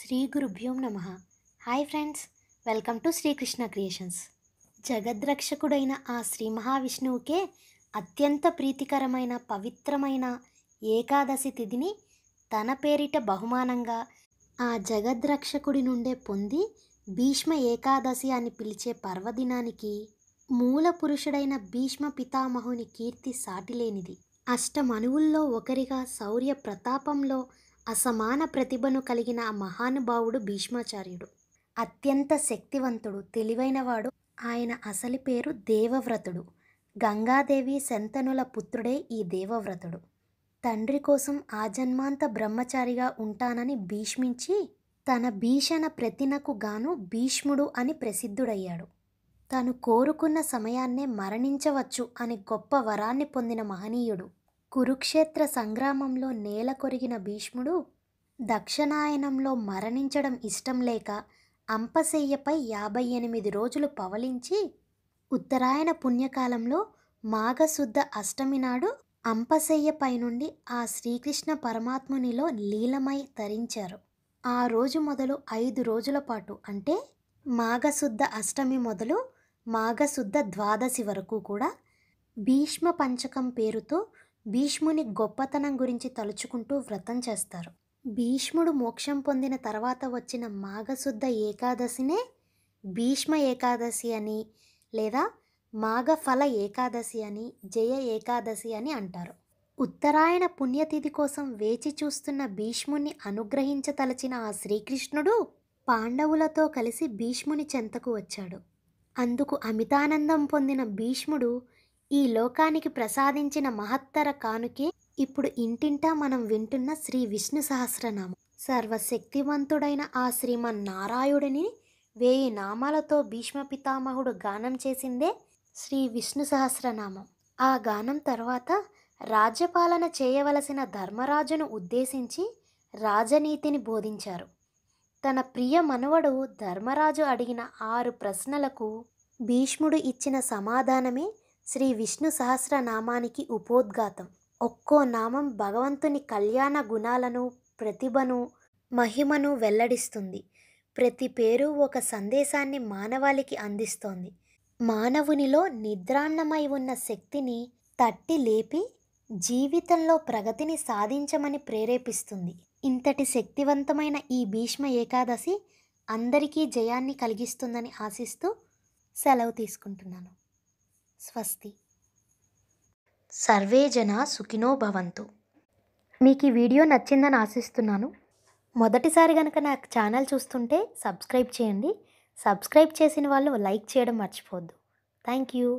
శ్రీ గురుభ్యోం నమ hi friends welcome to Srikrishna creations జగద్రక్షకుడైన ఆ శ్రీ మహావిష్ణువుకే అత్యంత ప్రీతికరమైన పవిత్రమైన ఏకాదశి తిథిని తన పేరిట బహుమానంగా ఆ జగద్రక్షకుడి నుండే పొంది భీష్మ ఏకాదశి అని పిలిచే పర్వదినానికి మూల పురుషుడైన భీష్మ పితామహుని కీర్తి సాటిలేనిది అష్టమనువుల్లో ఒకరిగా శౌర్య ప్రతాపంలో అసమాన ప్రతిభను కలిగిన ఆ మహానుభావుడు భీష్మాచార్యుడు అత్యంత శక్తివంతుడు తెలివైనవాడు ఆయన అసలు పేరు దేవవ్రతుడు గంగాదేవి శంతనుల పుత్రుడే ఈ దేవవ్రతుడు తండ్రి కోసం ఆజన్మాంత బ్రహ్మచారిగా ఉంటానని భీష్మించి తన భీషణ ప్రతినకు గాను భీష్ముడు అని ప్రసిద్ధుడయ్యాడు తను కోరుకున్న సమయాన్నే మరణించవచ్చు అని గొప్ప వరాన్ని పొందిన మహనీయుడు కురుక్షేత్ర సంగ్రామంలో నేల కొరిగిన భీష్ముడు దక్షిణాయనంలో మరణించడం ఇష్టం లేక అంపశయ్యపై యాభై ఎనిమిది రోజులు పవలించి ఉత్తరాయణ పుణ్యకాలంలో మాఘశుద్ధ అష్టమి నాడు అంపశయ్యపై నుండి ఆ శ్రీకృష్ణ పరమాత్మునిలో లీలమై తరించారు ఆ రోజు మొదలు ఐదు రోజుల పాటు అంటే మాఘశుద్ధ అష్టమి మొదలు మాఘశుద్ధ ద్వాదశి వరకు కూడా భీష్మ పంచకం పేరుతో భీష్ముని గొప్పతనం గురించి తలుచుకుంటూ వ్రతం చేస్తారు భీష్ముడు మోక్షం పొందిన తర్వాత వచ్చిన మాఘశుద్ధ ఏకాదశినే భీష్మ ఏకాదశి అని లేదా మాఘఫల ఏకాదశి అని జయ ఏకాదశి అని అంటారు ఉత్తరాయణ పుణ్యతిథి కోసం వేచి చూస్తున్న భీష్ముని అనుగ్రహించతలచిన ఆ శ్రీకృష్ణుడు పాండవులతో కలిసి భీష్ముని చెంతకు వచ్చాడు అందుకు అమితానందం పొందిన భీష్ముడు ఈ లోకానికి ప్రసాదించిన మహత్తర కానుకే ఇప్పుడు ఇంటింటా మనం వింటున్న శ్రీ విష్ణు సహస్రనామం సర్వశక్తివంతుడైన ఆ శ్రీమన్నారాయణుడిని వేయి నామాలతో భీష్మ పితామహుడు గానం చేసిందే శ్రీ విష్ణు సహస్రనామం ఆ గానం తర్వాత రాజ్యపాలన చేయవలసిన ధర్మరాజును ఉద్దేశించి రాజనీతిని బోధించారు తన ప్రియ మనవడు ధర్మరాజు అడిగిన ఆరు ప్రశ్నలకు భీష్ముడు ఇచ్చిన సమాధానమే శ్రీ విష్ణు సహస్రనామానికి ఉపోద్ఘాతం ఒక్కో నామం భగవంతుని కళ్యాణ గుణాలను ప్రతిభను మహిమను వెల్లడిస్తుంది ప్రతి పేరు ఒక సందేశాన్ని మానవాళికి అందిస్తోంది మానవునిలో నిద్రాన్నమై ఉన్న శక్తిని తట్టి లేపి జీవితంలో ప్రగతిని సాధించమని ప్రేరేపిస్తుంది ఇంతటి శక్తివంతమైన ఈ భీష్మ ఏకాదశి అందరికీ జయాన్ని కలిగిస్తుందని ఆశిస్తూ సెలవు తీసుకుంటున్నాను స్వస్తి సర్వే జన సుఖినో భవంతు మీకు ఈ వీడియో నచ్చిందని ఆశిస్తున్నాను మొదటిసారి కనుక నాకు ఛానల్ చూస్తుంటే సబ్స్క్రైబ్ చేయండి సబ్స్క్రైబ్ చేసిన వాళ్ళు లైక్ చేయడం మర్చిపోవద్దు థ్యాంక్ యూ